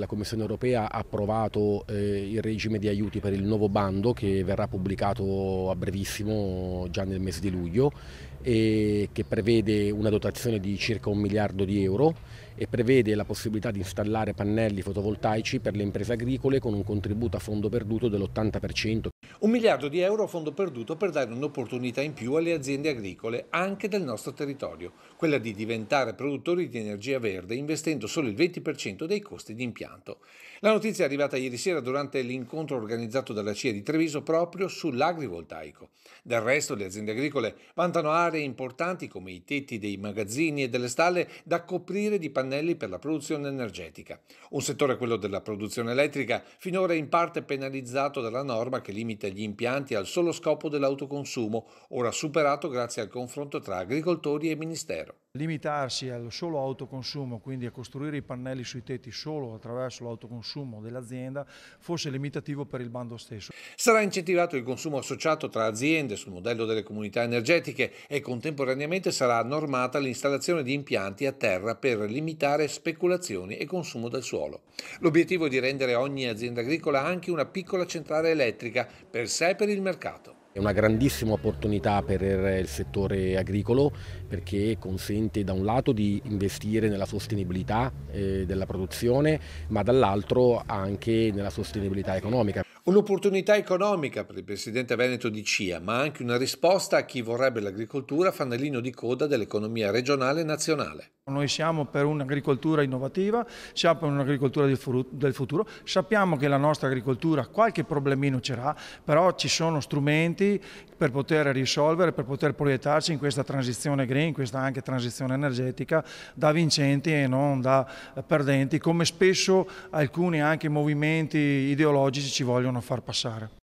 La Commissione europea ha approvato eh, il regime di aiuti per il nuovo bando che verrà pubblicato a brevissimo, già nel mese di luglio, e che prevede una dotazione di circa un miliardo di euro e prevede la possibilità di installare pannelli fotovoltaici per le imprese agricole con un contributo a fondo perduto dell'80%. Un miliardo di euro a fondo perduto per dare un'opportunità in più alle aziende agricole anche del nostro territorio, quella di diventare produttori di energia verde investendo solo il 20% dei costi di impianto. La notizia è arrivata ieri sera durante l'incontro organizzato dalla CIA di Treviso proprio sull'agrivoltaico. Del resto le aziende agricole vantano aree importanti come i tetti dei magazzini e delle stalle da coprire di pannelli per la produzione energetica. Un settore, quello della produzione elettrica, finora in parte penalizzato dalla norma che limita limite agli impianti al solo scopo dell'autoconsumo, ora superato grazie al confronto tra agricoltori e Ministero. Limitarsi al solo autoconsumo, quindi a costruire i pannelli sui tetti solo attraverso l'autoconsumo dell'azienda, fosse limitativo per il bando stesso. Sarà incentivato il consumo associato tra aziende sul modello delle comunità energetiche e contemporaneamente sarà normata l'installazione di impianti a terra per limitare speculazioni e consumo del suolo. L'obiettivo è di rendere ogni azienda agricola anche una piccola centrale elettrica per sé e per il mercato. È una grandissima opportunità per il settore agricolo perché consente da un lato di investire nella sostenibilità eh, della produzione ma dall'altro anche nella sostenibilità economica. Un'opportunità economica per il presidente veneto di CIA, ma anche una risposta a chi vorrebbe l'agricoltura fanalino di coda dell'economia regionale e nazionale. Noi siamo per un'agricoltura innovativa, siamo per un'agricoltura del futuro, sappiamo che la nostra agricoltura qualche problemino c'era, però ci sono strumenti per poter risolvere, per poter proiettarci in questa transizione green, in questa anche transizione energetica, da vincenti e non da perdenti, come spesso alcuni anche movimenti ideologici ci vogliono vogliono far passare.